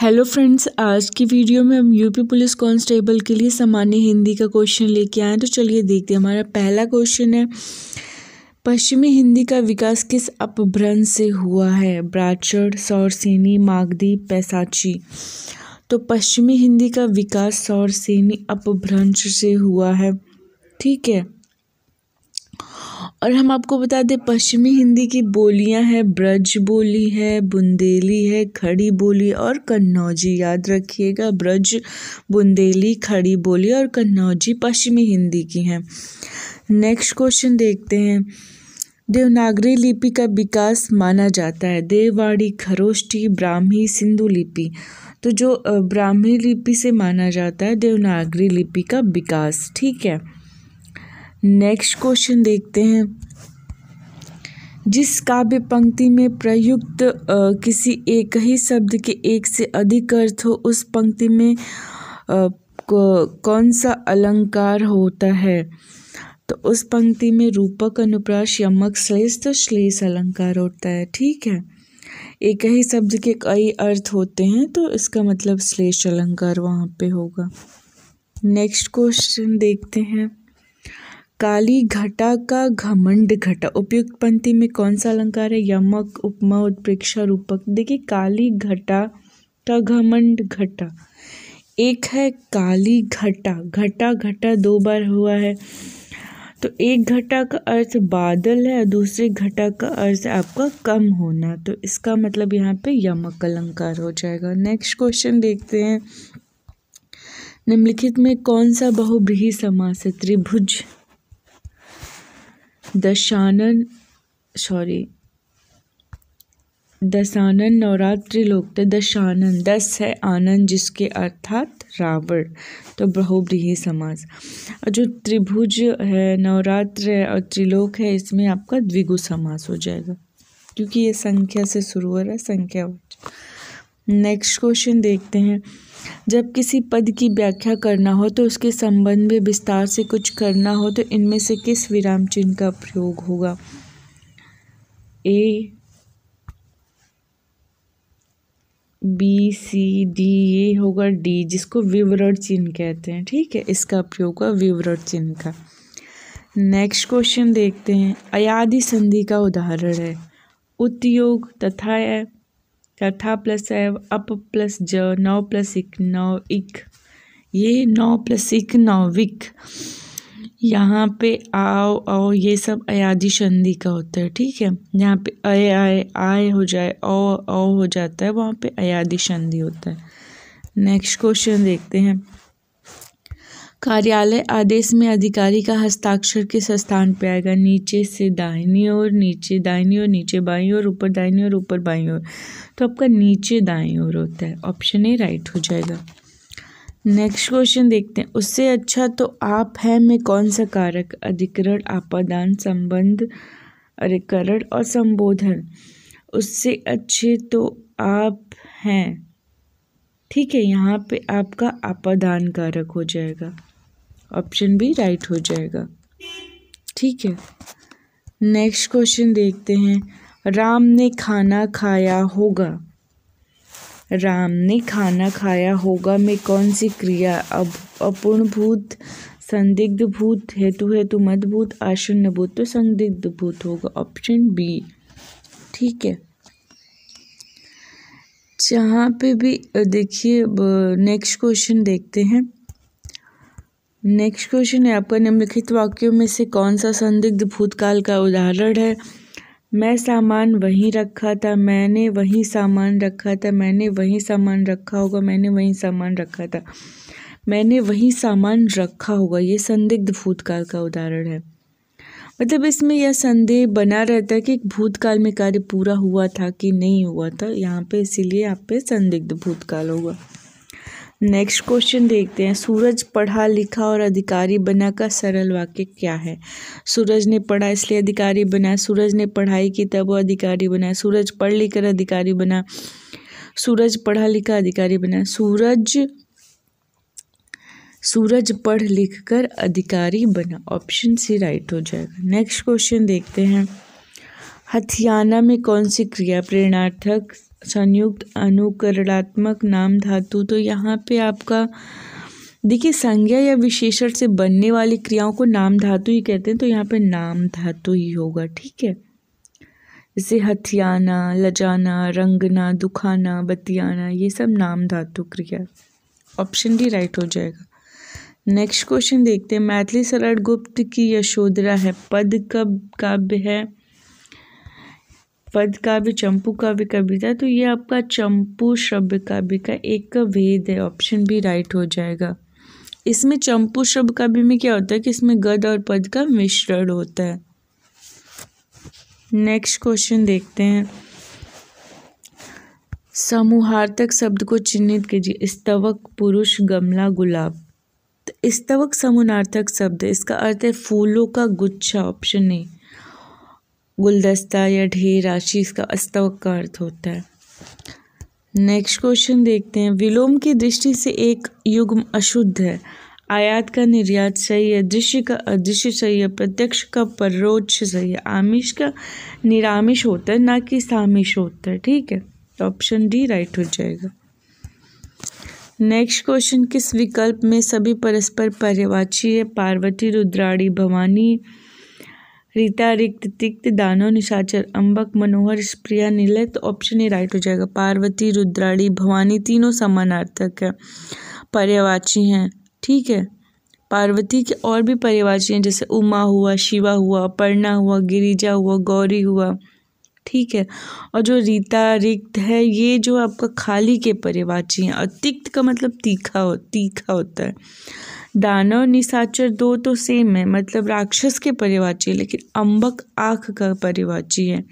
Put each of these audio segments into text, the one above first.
hello friends आज की video में हम यूपी पुलिस कांस्टेबल के लिए सामान्य हिंदी का क्वेश्चन लेके आए तो चलिए देखते हैं हमारा पहला क्वेश्चन है पश्चिमी हिंदी का विकास किस अपभ्रंश से हुआ है ब्राचड़ सौरसेनी मागदी पैसाची तो पश्चिमी हिंदी का विकास सौरसेनी अपभ्रंश से हुआ है ठीक है और हम आपको बता दें पश्चिमी हिंदी की बोलियां हैं ब्रज बोली है बुंदेली है खड़ी बोली और कन्नौजी याद रखिएगा ब्रज बुंदेली खड़ी बोली और कन्नौजी पश्चिमी हिंदी की हैं नेक्स्ट क्वेश्चन देखते हैं देवनागरी लिपि का विकास माना जाता है देववाड़ी खरोष्टी ब्राह्मी सिंधु लिपि तो जो ब्राह्मी लिपि से माना जाता है देवनागरी लिपि का विकास ठीक है नेक्स्ट क्वेश्चन देखते हैं जिस काव्य पंक्ति में प्रयुक्त किसी एक ही शब्द के एक से अधिक अर्थ हो उस पंक्ति में आ, कौन सा अलंकार होता है तो उस पंक्ति में रूपक अनुप्रास यमक श्लेष तो श्लेष अलंकार होता है ठीक है एक ही शब्द के कई अर्थ होते हैं तो इसका मतलब श्लेष अलंकार वहाँ पे होगा नेक्स्ट क्वेश्चन देखते हैं काली घटा का घमंड घटा उपयुक्त पंक्ति में कौन सा अलंकार है यमक उपमा उत्प्रेक्षा रूपक देखिए काली घटा का घमंड घटा एक है काली घटा घटा घटा दो बार हुआ है तो एक घटा का अर्थ बादल है और दूसरे घटा का अर्थ आपका कम होना तो इसका मतलब यहाँ पे यमक अलंकार हो जाएगा नेक्स्ट क्वेश्चन देखते हैं निम्नलिखित में कौन सा बहुब्रीही समास है त्रिभुज दशानन सॉरी दशानन नवरात्रि लोकते तो दशानन दस है आनंद जिसके अर्थात रावण तो बहुब्रीही समाज और जो त्रिभुज है नवरात्र है और त्रिलोक है इसमें आपका द्विगु समास हो जाएगा क्योंकि ये संख्या से शुरू हो रहा है संख्या नेक्स्ट क्वेश्चन देखते हैं जब किसी पद की व्याख्या करना हो तो उसके संबंध में विस्तार से कुछ करना हो तो इनमें से किस विराम चिन्ह का प्रयोग होगा ए बी सी डी ये होगा डी जिसको विवरण चिन्ह कहते हैं ठीक है इसका प्रयोग होगा विवरण चिन्ह का नेक्स्ट क्वेश्चन देखते हैं अयादि संधि का उदाहरण है उत्योग तथा तथा प्लस है अप प्लस ज नौ प्लस इक नौ इक ये नौ प्लस इक नौविक यहाँ पे आओ आओ ये सब अयाधि संधि का होता है ठीक है यहाँ पे अय आय आय हो जाए औ औ हो जाता है वहाँ पे अयाधि संधि होता है नेक्स्ट क्वेश्चन देखते हैं कार्यालय आदेश में अधिकारी का हस्ताक्षर किस स्थान पर आएगा नीचे से दाहिनी और नीचे दाहिनी और नीचे बाईं और ऊपर दाहिनी और ऊपर बाईं और तो आपका नीचे दाएँ ओर होता है ऑप्शन ए राइट हो जाएगा नेक्स्ट क्वेश्चन देखते हैं उससे अच्छा तो आप है में कौन सा कारक अधिकरण आपादान संबंध अधिकरण और संबोधन उससे अच्छे तो आप हैं ठीक है यहाँ पे आपका आपादान कारक हो जाएगा ऑप्शन भी राइट हो जाएगा ठीक है नेक्स्ट क्वेश्चन देखते हैं राम ने खाना खाया होगा राम ने खाना खाया होगा में कौन सी क्रिया अब अपूर्ण भूत संदिग्ध भूत हेतु हेतु मत भूत आशून्य भूत तो संदिग्ध भूत होगा ऑप्शन बी ठीक है जहाँ पे भी देखिए नेक्स्ट क्वेश्चन देखते हैं नेक्स्ट क्वेश्चन है आपका निम्नलिखित वाक्यों में से कौन सा संदिग्ध भूतकाल का उदाहरण है मैं सामान वहीं रखा था मैंने वहीं सामान रखा था मैंने वहीं सामान रखा होगा मैंने वहीं सामान रखा था मैंने वहीं सामान रखा होगा ये संदिग्ध भूतकाल का उदाहरण है मतलब इसमें यह संदेह बना रहता है कि भूतकाल में कार्य पूरा हुआ था कि नहीं हुआ था यहाँ पे इसीलिए यहाँ पे संदिग्ध भूतकाल होगा नेक्स्ट क्वेश्चन देखते हैं सूरज पढ़ा लिखा और अधिकारी बना का सरल वाक्य क्या है सूरज ने पढ़ा इसलिए अधिकारी बना सूरज ने पढ़ाई की तब वो अधिकारी बना सूरज पढ़ लिख कर अधिकारी बना सूरज पढ़ा लिखा अधिकारी बना सूरज सूरज पढ़ लिख कर अधिकारी बना ऑप्शन सी राइट हो जाएगा नेक्स्ट क्वेश्चन देखते हैं हथियाना में कौन सी क्रिया प्रेरणार्थक संयुक्त अनुकरणात्मक नाम धातु तो यहाँ पे आपका देखिए संज्ञा या विशेषण से बनने वाली क्रियाओं को नाम धातु ही कहते हैं तो यहाँ पे नाम धातु ही होगा ठीक है जैसे हथियाना लजाना रंगना दुखाना बतियाना ये सब नाम धातु क्रिया ऑप्शन डी राइट हो जाएगा नेक्स्ट क्वेश्चन देखते हैं मैथिली सरण गुप्त की यशोधरा है पद कब काव्य है पद का भी चंपू का भी कविता तो ये आपका चंपू शब्द का भी का एक वेद है ऑप्शन भी राइट हो जाएगा इसमें चंपू शब्द का भी में क्या होता है कि इसमें गद और पद का मिश्रण होता है नेक्स्ट क्वेश्चन देखते हैं समूहार्थक शब्द को चिन्हित कीजिए स्तवक पुरुष गमला गुलाब तो स्तवक समूहार्थक शब्द इसका अर्थ है फूलों का गुच्छा ऑप्शन ए गुलदस्ता या ढेर राशि इसका अस्तव का अर्थ होता है नेक्स्ट क्वेश्चन देखते हैं विलोम की दृष्टि से एक युग्म अशुद्ध है आयात का निर्यात सही है दृश्य का अदृश्य सही है प्रत्यक्ष का परोक्ष सही है आमिष का निरामिष होता है ना कि सामिष होता है ठीक है तो ऑप्शन डी राइट हो जाएगा नेक्स्ट क्वेश्चन किस विकल्प में सभी परस्पर पर्यवाची है पार्वती रुद्राणी भवानी रीता रिक्त तिक्त दानो निशाचर अंबक मनोहर प्रिया नीलय तो ऑप्शन ए राइट हो जाएगा पार्वती रुद्राणी भवानी तीनों समानार्थक है पर्यावाची हैं ठीक है पार्वती के और भी पर्यावाची हैं जैसे उमा हुआ शिवा हुआ पर्णा हुआ गिरिजा हुआ गौरी हुआ ठीक है और जो रीता रिक्त है ये जो आपका खाली के पर्यवाची हैं और तिक्त का मतलब तीखा हो तीखा होता है दानव निशाचर दो तो सेम है मतलब राक्षस के परिवाची है लेकिन अंबक आँख का परिवाची है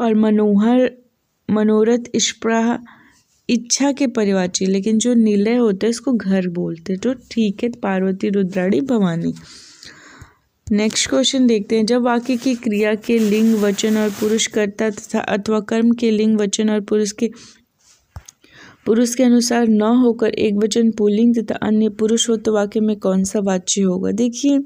और मनोहर मनोरथ इष्प्राह इच्छा के परिवाची लेकिन जो नीलय होता है इसको घर बोलते हैं तो ठीक है पार्वती रुद्राणी भवानी नेक्स्ट क्वेश्चन देखते हैं जब वाक्य की क्रिया के लिंग वचन और पुरुष कर्ता तथा अथवा कर्म के लिंग वचन और पुरुष के पुरुष के अनुसार न होकर एक वचन पुलिंग तथा अन्य पुरुष हो तो वाक्य में कौन सा वाच्य होगा देखिए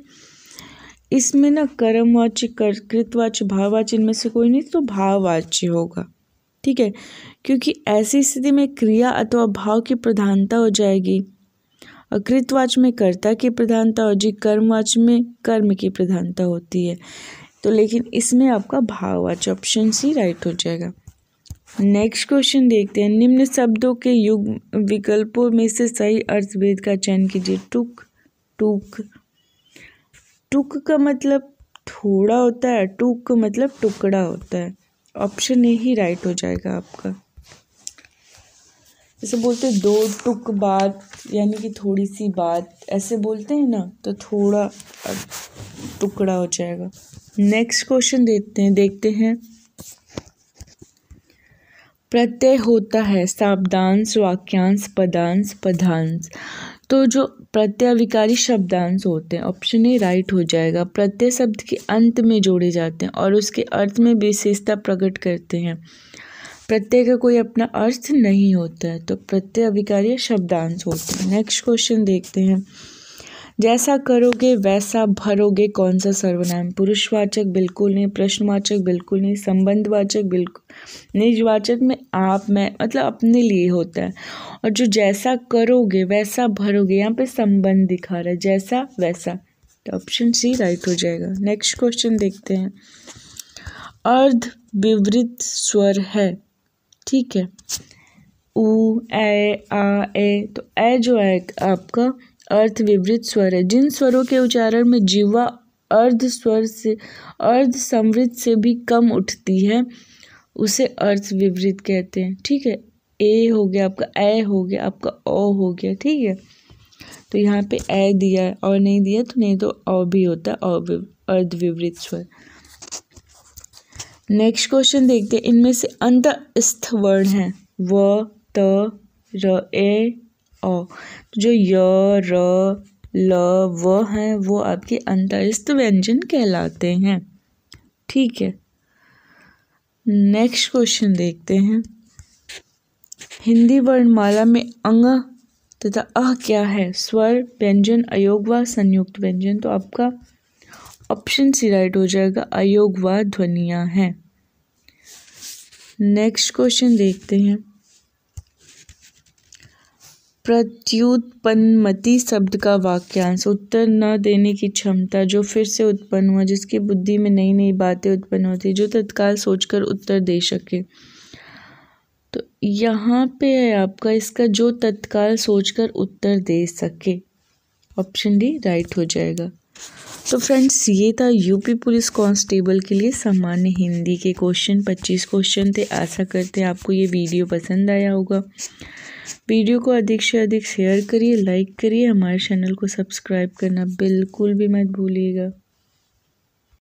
इसमें ना कर्मवाच्य कर कृतवाच्य भाववाच्य इनमें से कोई नहीं तो भाववाच्य होगा ठीक है क्योंकि ऐसी स्थिति में क्रिया अथवा भाव की प्रधानता हो जाएगी अकृतवाच में कर्ता की प्रधानता और जी कर्मवाच में कर्म की प्रधानता होती है तो लेकिन इसमें आपका भाववाच ऑप्शन सी राइट हो जाएगा नेक्स्ट क्वेश्चन देखते हैं निम्न शब्दों के युग विकल्पों में से सही अर्थभेद का चयन कीजिए टुक टूक टुक का मतलब थोड़ा होता है टूक मतलब टुकड़ा होता है ऑप्शन ए ही राइट हो जाएगा आपका जैसे बोलते हैं दो टुक बात यानी कि थोड़ी सी बात ऐसे बोलते हैं ना तो थोड़ा टुकड़ा हो जाएगा नेक्स्ट क्वेश्चन देखते हैं देखते हैं प्रत्यय होता है शाब्दांश वाक्यांश पदांश पदांश तो जो प्रत्यय विकारी शब्दांश होते हैं ऑप्शन ए राइट हो जाएगा प्रत्यय शब्द के अंत में जोड़े जाते हैं और उसके अर्थ में विशेषता प्रकट करते हैं प्रत्यय का कोई अपना अर्थ नहीं होता है तो प्रत्यय शब्दांश होते हैं नेक्स्ट क्वेश्चन देखते हैं जैसा करोगे वैसा भरोगे कौन सा सर्वनाम पुरुषवाचक बिल्कुल नहीं प्रश्नवाचक बिल्कुल नहीं संबंधवाचक बिल्कुल निजवाचक में आप मैं मतलब अपने लिए होता है और जो जैसा करोगे वैसा भरोगे यहाँ पे संबंध दिखा रहा है जैसा वैसा तो ऑप्शन सी राइट हो जाएगा नेक्स्ट क्वेश्चन देखते हैं अर्ध विवृत स्वर है ठीक है ऊ ए आ ए तो ए जो है आपका अर्थ विवृत स्वर है जिन स्वरों के उच्चारण में जीवा अर्ध स्वर से अर्ध समृद्ध से भी कम उठती है उसे अर्थ विवृत कहते हैं ठीक है ए हो गया आपका ए हो गया आपका ओ हो गया ठीक है तो यहाँ पे ए दिया है और नहीं दिया तो नहीं तो ओ भी होता है अर्ध विवृत स्वर नेक्स्ट क्वेश्चन देखते हैं इनमें से अंतस्थ वर्ण हैं व त र ए अ तो जो य र ल व हैं वो आपके अंतरिस्त व्यंजन कहलाते हैं ठीक है नेक्स्ट क्वेश्चन देखते हैं हिंदी वर्णमाला में अंग तथा अह क्या है स्वर व्यंजन अयोग व संयुक्त व्यंजन तो आपका ऑप्शन सी राइट हो जाएगा अयोग व ध्वनिया है नेक्स्ट क्वेश्चन देखते हैं प्रत्युत्पन्नमति शब्द का वाक्यांश उत्तर न देने की क्षमता जो फिर से उत्पन्न हुआ जिसकी बुद्धि में नई नई बातें उत्पन्न होती जो तत्काल सोचकर उत्तर दे सके तो यहाँ पे है आपका इसका जो तत्काल सोचकर उत्तर दे सके ऑप्शन डी राइट हो जाएगा तो फ्रेंड्स ये था यूपी पुलिस कांस्टेबल के लिए सामान्य हिंदी के क्वेश्चन पच्चीस क्वेश्चन थे आशा करते हैं आपको ये वीडियो पसंद आया होगा वीडियो को अधिक से अधिक शेयर करिए लाइक करिए हमारे चैनल को सब्सक्राइब करना बिल्कुल भी मत भूलिएगा